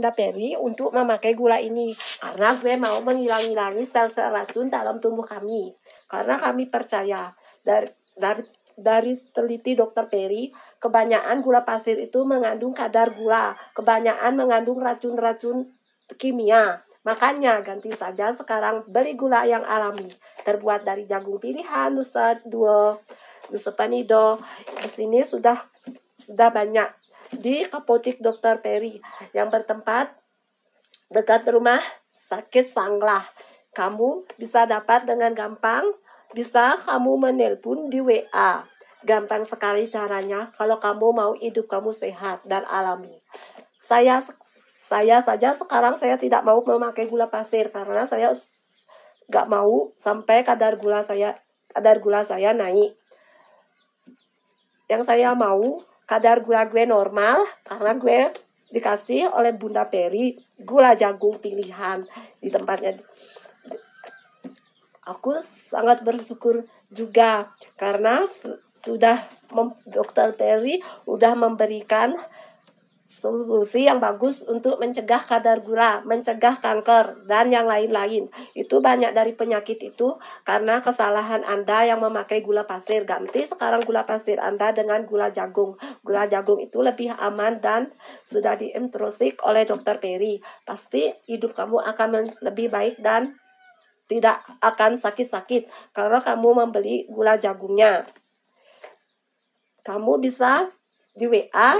Bunda Peri untuk memakai gula ini karena gue mau menghilang-hilangi sel-sel racun dalam tubuh kami. Karena kami percaya dari dari dari teliti dokter Peri, kebanyakan gula pasir itu mengandung kadar gula, kebanyakan mengandung racun-racun kimia. Makanya ganti saja sekarang beli gula yang alami, terbuat dari jagung pilihan, nusa dua nusa panido. Di sini sudah sudah banyak di Kapotik Dr. Perry yang bertempat dekat rumah sakit Sanglah. Kamu bisa dapat dengan gampang, bisa kamu menelpon di WA. Gampang sekali caranya kalau kamu mau hidup kamu sehat dan alami. Saya saya saja sekarang saya tidak mau memakai gula pasir karena saya nggak mau sampai kadar gula saya kadar gula saya naik. Yang saya mau kadar gula gue normal karena gue dikasih oleh Bunda Peri gula jagung pilihan di tempatnya. Aku sangat bersyukur juga karena su sudah dokter Peri udah memberikan solusi yang bagus untuk mencegah kadar gula, mencegah kanker, dan yang lain-lain. Itu banyak dari penyakit itu karena kesalahan Anda yang memakai gula pasir. Ganti sekarang gula pasir Anda dengan gula jagung. Gula jagung itu lebih aman dan sudah diintrosik oleh dokter Peri. Pasti hidup kamu akan lebih baik dan tidak akan sakit-sakit karena kamu membeli gula jagungnya. Kamu bisa di WA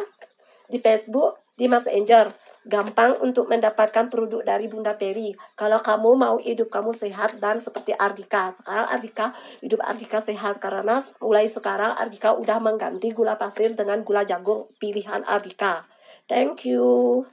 di Facebook, di Messenger. Gampang untuk mendapatkan produk dari Bunda Peri. Kalau kamu mau hidup kamu sehat dan seperti Ardika. Sekarang Ardika, hidup Ardika sehat. Karena mulai sekarang Ardika udah mengganti gula pasir dengan gula jagung pilihan Ardika. Thank you.